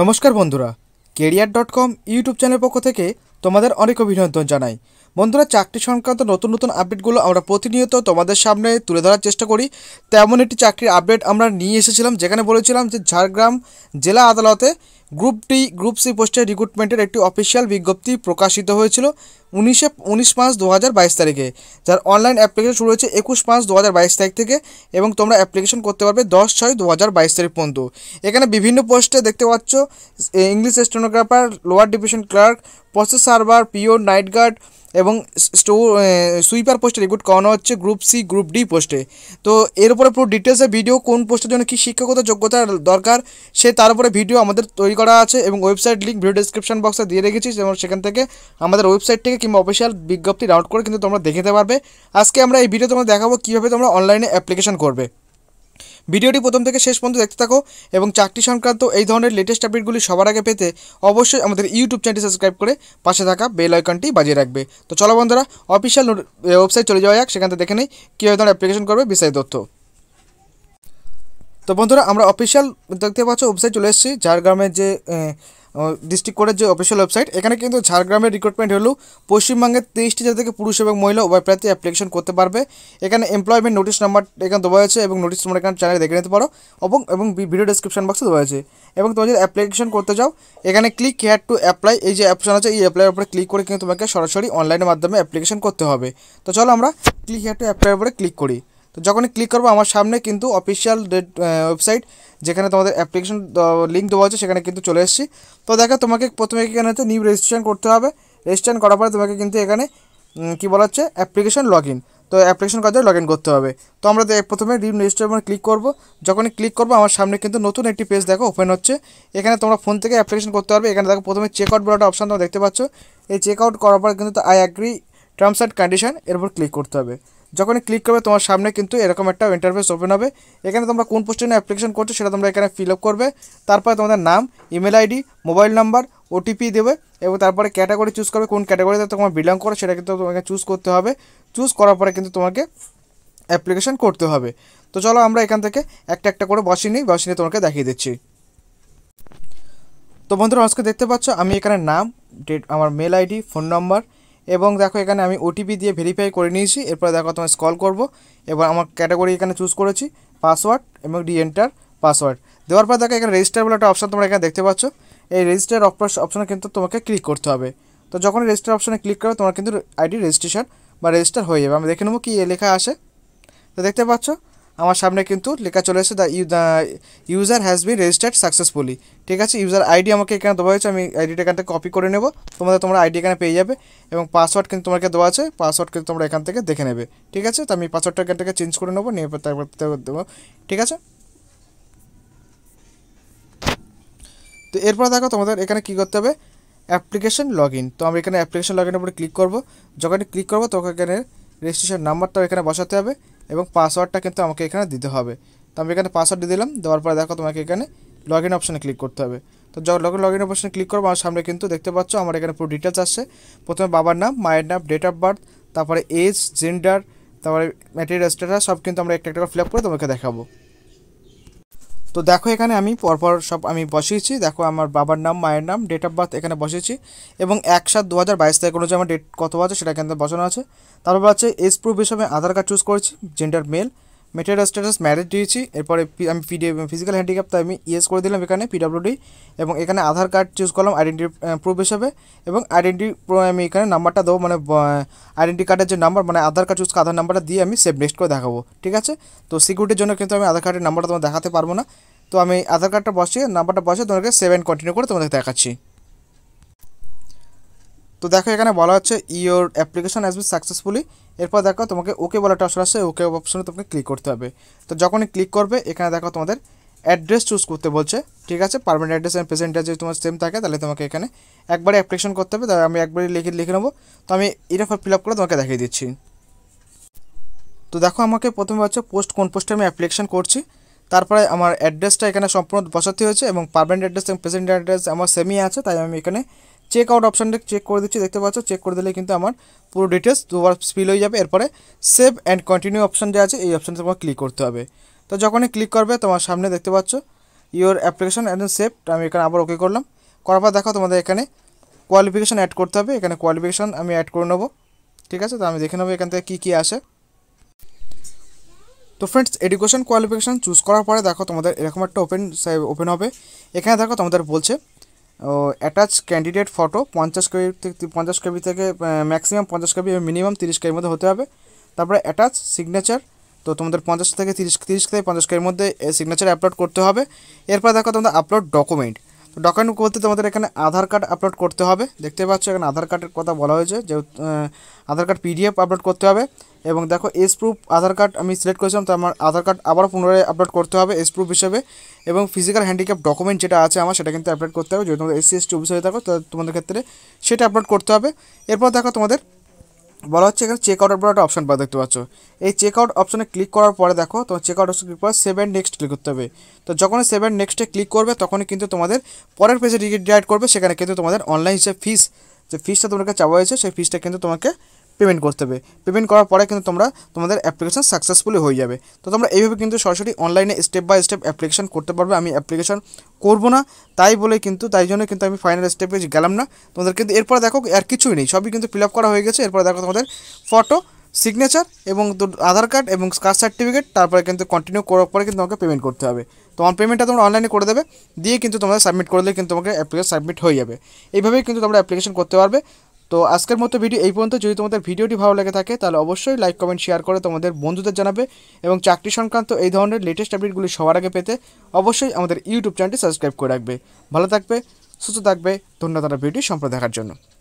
নমস্কার বন্ধুরা career dot com YouTube চ্যানেলের পক্ষ থেকে তোমাদের অনেক অভিনন্দন জানাই বন্ধুরা চাকরি সংক্রান্ত নতুন নতুন আপডেটগুলো আমরা প্রতিনিয়ত তোমাদের সামনে তুলে ধরার চেষ্টা করি তেমন একটি চাকরির আপডেট আমরা নিয়ে এসেছিলাম যেখানে বলেছিলাম যে ঝাড়গ্রাম জেলা আদালতে গ্রুপ ডি গ্রুপ সি পোস্টের রিক্রুটমেন্টের একটি অফিসিয়াল বিজ্ঞপ্তি প্রকাশিত হয়েছিল উনিশে উনিশ পাঁচ দু হাজার বাইশ তারিখে যার অনলাইন অ্যাপ্লিকেশন শুরু হয়েছে একুশ পাঁচ দু হাজার বাইশ তারিখ থেকে এবং তোমরা অ্যাপ্লিকেশন করতে পারবে দশ ছয় দু হাজার বাইশ তারিখ পর্যন্ত এখানে বিভিন্ন পোস্টে দেখতে পাচ্ছ English stenographer lower division clerk process server PO night guard এবং স্টো সুইপার পোস্টে রিক্রুট করানো হচ্ছে গ্রুপ সি গ্রুপ ডি পোস্টে তো এর উপরে পুরো ডিটেলসে ভিডিও কোন পোস্টের জন্য কী শিক্ষাগত যোগ্যতা দরকার সে তার উপরে ভিডিও আমাদের তৈরি করা আছে এবং ওয়েবসাইট লিঙ্ক ভিডিও ডিসক্রিপশন বক্সে দিয়ে রেখেছি যেমন সেখান থেকে আমাদের ওয়েবসাইট থেকে কিংবা অফিসিয়াল বিজ্ঞপ্তি ডাউনলোড করে কিন্তু তোমরা দেখে পারবে আজকে আমরা এই ভিডিও তোমরা দেখাবো কীভাবে তোমরা অনলাইনে অ্যাপ্লিকেশন করবে ভিডিওটি প্রথম থেকে শেষ পর্যন্ত দেখতে থাকো এবং চাকরি সংক্রান্ত এই ধরনের লেটেস্ট আপডেটগুলি সবার আগে পেতে অবশ্যই আমাদের ইউটিউব চ্যানেলটি সাবস্ক্রাইব করে পাশে থাকা বেল আইকনটি বাজিয়ে রাখবে তো চলো বন্ধুরা অফিসিয়াল ওয়েবসাইট চলে যাওয়া যাক সেখান থেকে দেখে নেই কীভাবে তোমার অ্যাপ্লিকেশন করবে বিস্তারিত তথ্য তো বন্ধুরা আমরা অফিসিয়াল দেখতে পাচ্ছ ওয়েবসাইট চলে এসেছি ঝাড়গ্রামের যে ডিস্ট্রিক্ট কোর্টের যে অফিসিয়াল ওয়েবসাইট এখানে কিন্তু ঝাড়গ্রামের রিক্রুটমেন্ট হলেও পশ্চিমবঙ্গের তেইশটি জেলা থেকে পুরুষ এবং মহিলা উভয় প্রার্থী অ্যাপ্লিকেশন করতে পারবে এখানে এমপ্লয়মেন্ট নোটিশ নাম্বার এখানে দেওয়া হয়েছে এবং নোটিশ নাম্বার এখানে চ্যানেল দেখে নিতে পারো এবং এবং ভিডিও ডিসক্রিপশন বক্সে দেওয়া হয়েছে এবং তোমরা যদি অ্যাপ্লিকেশন করতে যাও এখানে ক্লিক হেয়ার টু অ্যাপ্লাই এই যে অপশন আছে এই অ্যাপ্লাইয়ের উপরে ক্লিক করে কিন্তু তোমাকে সরাসরি অনলাইনের মাধ্যমে অ্যাপ্লিকেশন করতে হবে তো চলো আমরা ক্লিক হেয়ার টু অ্যাপ্লাইয়ের উপরে ক্লিক করি তো যখনই ক্লিক করবো আমার সামনে কিন্তু অফিসিয়াল ওয়েবসাইট যেখানে তোমাদের অ্যাপ্লিকেশন লিঙ্ক দেওয়া আছে সেখানে কিন্তু চলে এসেছি তো দেখো তোমাকে প্রথমে এখানে হচ্ছে নিউ রেজিস্ট্রেশন করতে হবে রেজিস্ট্রেশন করার পরে তোমাকে কিন্তু এখানে কী বলা হচ্ছে অ্যাপ্লিকেশন লগ ইন তো অ্যাপ্লিকেশন কাজে লগ ইন করতে হবে তো আমরা প্রথমে রিম রেজিস্ট্রেশন ক্লিক করবো যখনই ক্লিক করবো আমার সামনে কিন্তু নতুন একটি পেজ দেখো ওপেন হচ্ছে এখানে তোমরা ফোন থেকে অ্যাপ্লিকেশন করতে পারবে এখানে দেখো প্রথমে চেক আউট বলাটা একটা অপশান তোমরা দেখতে পাচ্ছ এই চেক আউট করার পর কিন্তু I agree terms and condition এর ক্লিক করতে হবে যখনই ক্লিক করবে তোমার সামনে কিন্তু এরকম একটা ইন্টারফেস ওপেন হবে এখানে তোমরা কোন পোস্টে অ্যাপ্লিকেশন করছো সেটা তোমরা এখানে ফিল আপ করবে তারপরে তোমাদের নাম email ID mobile number OTP দেবে এবং তারপরে ক্যাটাগরি চুজ করবে কোন ক্যাটাগরিতে তোমার বিলং করো সেটা কিন্তু তোমাকে চুজ করতে হবে চুজ করার পরে কিন্তু তোমাকে অ্যাপ্লিকেশন করতে হবে তো চলো আমরা এখান থেকে একটা একটা করে বসে নিই বসে নিয়ে তোমাকে দেখিয়ে দিচ্ছি তো বন্ধুরা আজকে দেখতে পাচ্ছ আমি এখানে নাম ডেট আমার মেল আইডি ফোন নম্বর এবং দেখো এখানে আমি ওটিপি দিয়ে ভেরিফাই করে নিয়েছি এরপর দেখো তোমায় স্কল করব এবার আমার ক্যাটাগরি এখানে চুজ করেছি পাসওয়ার্ড এবং ডি এন্টার পাসওয়ার্ড দেওয়ার পর দেখো এখানে রেজিস্টার বলে একটা অপশান তোমরা এখানে দেখতে পাচ্ছ এই রেজিস্টার অপশানে কিন্তু তোমাকে ক্লিক করতে হবে তো যখন রেজিস্টার অপশানে ক্লিক করবে তোমার কিন্তু আইডি রেজিস্ট্রেশন বা রেজিস্টার হয়ে যাবে আমি দেখে নেবো কি এ লেখা আসে তো দেখতে পাচ্ছ আমার সামনে কিন্তু লেখা চলে এসেছে the user has been registered successfully ঠিক আছে ইউজার আইডি আমাকে এখানে দেওয়া হয়েছে আমি আইডিটা এখান থেকে কপি করে নেব তোমাদের তোমার আইডি এখানে পেয়ে যাবে এবং পাসওয়ার্ড কিন্তু তোমাকে দেওয়া আছে পাসওয়ার্ড কিন্তু তোমরা এখান থেকে দেখে নেবে ঠিক আছে তো আমি পাসওয়ার্ডটা এখান থেকে চেঞ্জ করে নেবো নিয়ে তারপর দেবো ঠিক আছে তো এরপরে দেখো তোমাদের এখানে কী করতে হবে অ্যাপ্লিকেশন লগ ইন তো আমি এখানে অ্যাপ্লিকেশন লগ ইনের উপরে ক্লিক করবো যখন ক্লিক করবো তখন এখানে রেজিস্ট্রেশন নাম্বারটাও এখানে বসাতে হবে এবং পাসওয়ার্ডটা কিন্তু আমাকে এখানে দিতে হবে তো আমি এখানে পাসওয়ার্ড দিয়ে দিলাম দেওয়ার পরে দেখো তোমাকে এখানে লগ ইন অপশানে ক্লিক করতে হবে তো যখন লগ ইন অপশানে ক্লিক করবো আমার সামনে কিন্তু দেখতে পাচ্ছ আমার এখানে পুরো ডিটেলস আসছে প্রথমে বাবার নাম মায়ের নাম ডেট অফ বার্থ তারপরে এজ জেন্ডার তারপরে ম্যাটেরিয়াল স্ট্যাটাস সব কিন্তু আমরা একটা একটা করে ফিল আপ করে তোমাকে দেখাবো তো দেখো এখানে আমি পরপর সব আমি বসিয়েছি দেখো আমার বাবার নাম মায়ের নাম ডেট অফ বার্থ এখানে বসিয়েছি এবং এক সাত দু হাজার বাইশ তারিখ আমার ডেট কত আছে সেটা এখানে বসানো আছে তারপর আছে এজ প্রুফ হিসাবে আধার কার্ড চুজ করেছি gender male material status marriage দিয়েছি এরপরে আমি পিডি ফিজিক্যাল হ্যান্ডিক্যাপ তাই আমি ইয়েস e করে দিলাম এখানে পিডাব্লিউডি এবং এখানে আধার কার্ড চুজ করলাম আইডেন্টি প্রুফ হিসাবে এবং আইডেন্টি আমি এখানে নাম্বারটা দেবো মানে আইডেন্টি কার্ডের যে নাম্বার মানে আধার কার্ড চুজ আধার নাম্বারটা দিয়ে আমি সেভ নেক্সট করে দেখাবো ঠিক আছে তো সিকিউরিটির জন্য কিন্তু আমি আধার কার্ডের নাম্বারটা তোমাকে দেখাতে পারবো না তো আমি আধার কার্ডটা বসে নাম্বারটা বসে তোমাকে সেভেন কন্টিনিউ করে তোমাদেরকে দেখাচ্ছি তো দেখো এখানে বলা হচ্ছে ইওর অ্যাপ্লিকেশন বি সাকসেসফুলি এরপর দেখো তোমাকে ওকে বলাটা অপশন আসছে ওকে অপশনে তোমাকে ক্লিক করতে হবে তো যখনই ক্লিক করবে এখানে দেখো তোমাদের অ্যাড্রেস চুজ করতে বলছে ঠিক আছে পারমানেন্ট অ্যাড্রেস এবং প্রেজেন্ট অ্যাড্রেস যদি তোমার সেম থাকে তাহলে তোমাকে এখানে একবারে অ্যাপ্লিকেশন করতে হবে তাহলে আমি একবারে লিখে লিখে নেবো তো আমি এটা ফিল আপ করে তোমাকে দেখিয়ে দিচ্ছি তো দেখো আমাকে প্রথমে হচ্ছে পোস্ট কোন পোস্টে আমি অ্যাপ্লিকেশন করছি তারপরে আমার অ্যাড্রেসটা এখানে সম্পূর্ণ বসাতে হয়েছে এবং পারমানেন্ট অ্যাড্রেস এবং প্রেজেন্ট অ্যাড্রেস আমার সেমই আছে তাই আমি এখানে চেক আউট অপশানটা চেক করে দিচ্ছি দেখতে পাচ্ছ চেক করে দিলে কিন্তু আমার পুরো ডিটেলস দুবার ফিল হয়ে যাবে এরপরে সেভ অ্যান্ড কন্টিনিউ অপশান যে আছে এই অপশানটা তোমার ক্লিক করতে হবে তো যখনই ক্লিক করবে তোমার সামনে দেখতে পাচ্ছ ইওর অ্যাপ্লিকেশন অ্যান্ড সেভ আমি এখানে আবার ওকে করলাম করার পর দেখো তোমাদের এখানে কোয়ালিফিকেশান অ্যাড করতে হবে এখানে কোয়ালিফিকেশান আমি অ্যাড করে নেবো ঠিক আছে তো আমি দেখে নেবো এখান থেকে কী কী আসে তো ফ্রেন্ডস এডুকেশন কোয়ালিফিকেশান চুজ করার পরে দেখো তোমাদের এরকম একটা ওপেন ওপেন হবে এখানে দেখো তোমাদের বলছে ও অ্যাটাচ ক্যান্ডিডেট ফটো পঞ্চাশ কেবি পঞ্চাশ কেবি থেকে ম্যাক্সিমাম পঞ্চাশ কেবি মিনিমাম তিরিশ কেবির মধ্যে হতে হবে তারপরে অ্যাটাচ সিগনেচার তো তোমাদের পঞ্চাশ থেকে তিরিশ তিরিশ থেকে পঞ্চাশ কেবির মধ্যে সিগনেচার আপলোড করতে হবে এরপর দেখো তোমাদের আপলোড ডকুমেন্ট ডকুমেন্ট বলতে তোমাদের এখানে আধার কার্ড আপলোড করতে হবে দেখতে পাচ্ছ এখানে আধার কার্ডের কথা বলা হয়েছে যে আধার কার্ড পিডিএফ আপলোড করতে হবে এবং দেখো এস প্রুফ আধার কার্ড আমি সিলেক্ট করেছিলাম তো আমার আধার কার্ড আবারও পুনরায় আপলোড করতে হবে এস প্রুফ হিসেবে এবং ফিজিক্যাল হ্যান্ডিক্যাপ ডকুমেন্ট যেটা আছে আমার সেটা কিন্তু আপলোড করতে হবে যদি তোমাদের এসসি এসটি অফিস হয়ে থাকো তোমাদের ক্ষেত্রে সেটা আপলোড করতে হবে এরপর দেখো তোমাদের বলা হচ্ছে এখানে চেক আউটের পরে একটা অপশান পাওয়া দেখতে পাচ্ছ এই চেক আউট অপশানে ক্লিক করার পরে দেখো তোমার চেক আউট অপশন ক্লিক করে সেভেন নেক্সট ক্লিক করতে হবে তো যখন সেভেন নেক্সটে ক্লিক করবে তখনই কিন্তু তোমাদের পরের পেজে রিডাইট করবে সেখানে কিন্তু তোমাদের অনলাইন হিসেবে ফিস যে ফিসটা তোমাকে চাওয়া হয়েছে সেই ফিসটা কিন্তু তোমাকে পেমেন্ট করতে হবে পেমেন্ট করার পরে কিন্তু তোমরা তোমাদের অ্যাপ্লিকেশান সাকসেসফুলি হয়ে যাবে তো তোমরা এইভাবে কিন্তু সরাসরি অনলাইনে স্টেপ বাই স্টেপ অ্যাপ্লিকেশান করতে পারবে আমি অ্যাপ্লিকেশান করব না তাই বলে কিন্তু তাই জন্য কিন্তু আমি ফাইনাল স্টেপে গেলাম না তোমাদের কিন্তু এরপর দেখো আর কিছুই নেই সবই কিন্তু ফিল করা হয়ে গেছে এরপর দেখো তোমাদের ফটো সিগনেচার এবং আধার কার্ড এবং কাস্ট সার্টিফিকেট তারপরে কিন্তু কন্টিনিউ করার পরে কিন্তু তোমাকে পেমেন্ট করতে হবে তোমার পেমেন্টটা তোমরা অনলাইনে করে দেবে দিয়ে কিন্তু তোমাদের সাবমিট করে দিলে কিন্তু তোমাকে অ্যাপ্লিকেশন সাবমিট হয়ে যাবে এইভাবেই কিন্তু তোমরা অ্যাপ্লিকেশন করতে পারবে তো আজকের মতো ভিডিও এই পর্যন্ত যদি তোমাদের ভিডিওটি ভালো লেগে থাকে তাহলে অবশ্যই লাইক কমেন্ট শেয়ার করে তোমাদের বন্ধুদের জানাবে এবং চাকরি সংক্রান্ত এই ধরনের লেটেস্ট আপডেটগুলি সবার আগে পেতে অবশ্যই আমাদের ইউটিউব চ্যানেলটি সাবস্ক্রাইব করে রাখবে ভালো থাকবে সুস্থ থাকবে ধন্যবাদ ভিডিও সম্প্রদায় দেখার জন্য